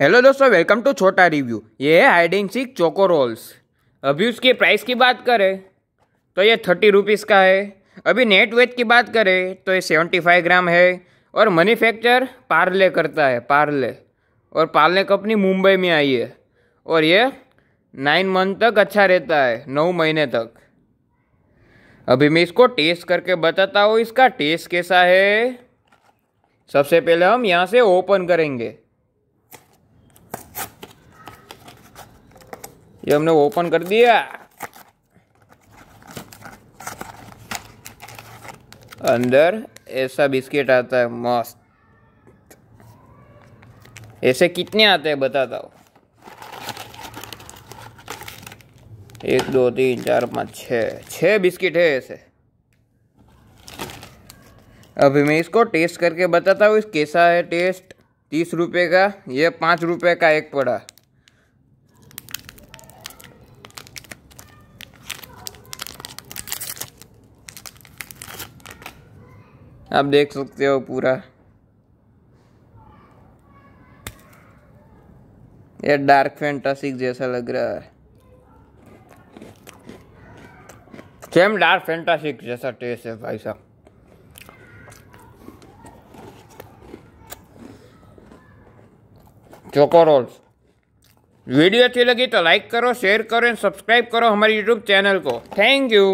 hello दोस्तों welcome to छोटा review ये है हाइडिंग सिक चोको रोल्स अभी उसकी प्राइस की बात करें तो ये थर्टी रुपीज़ का है अभी नेट वेट की बात करें तो ये सेवेंटी फाइव ग्राम है और मैन्युफैक्चर पार्ले करता है पार्ले और पार्ले कंपनी तो मुंबई में आई है और ये नाइन मंथ तक अच्छा रहता है नौ महीने तक अभी मैं इसको टेस्ट करके बताता हूँ इसका टेस्ट कैसा है सबसे पहले हम यहाँ से ओपन करेंगे ये हमने ओपन कर दिया अंदर ऐसा बिस्किट आता है मस्त ऐसे कितने आते हैं बताता हूँ एक दो तीन चार पाँच छ बिस्किट है ऐसे अभी मैं इसको टेस्ट करके बताता हूँ इस कैसा है टेस्ट तीस रुपये का ये पाँच रुपये का एक पड़ा आप देख सकते हो पूरा ये डार्क फैंटासिक जैसा लग रहा है सेम डार्क फैंटासिक जैसा टेस्ट है भाई साहब चोको रोल्स वीडियो अच्छी लगी तो लाइक करो शेयर करो एंड सब्सक्राइब करो हमारे यूट्यूब चैनल को थैंक यू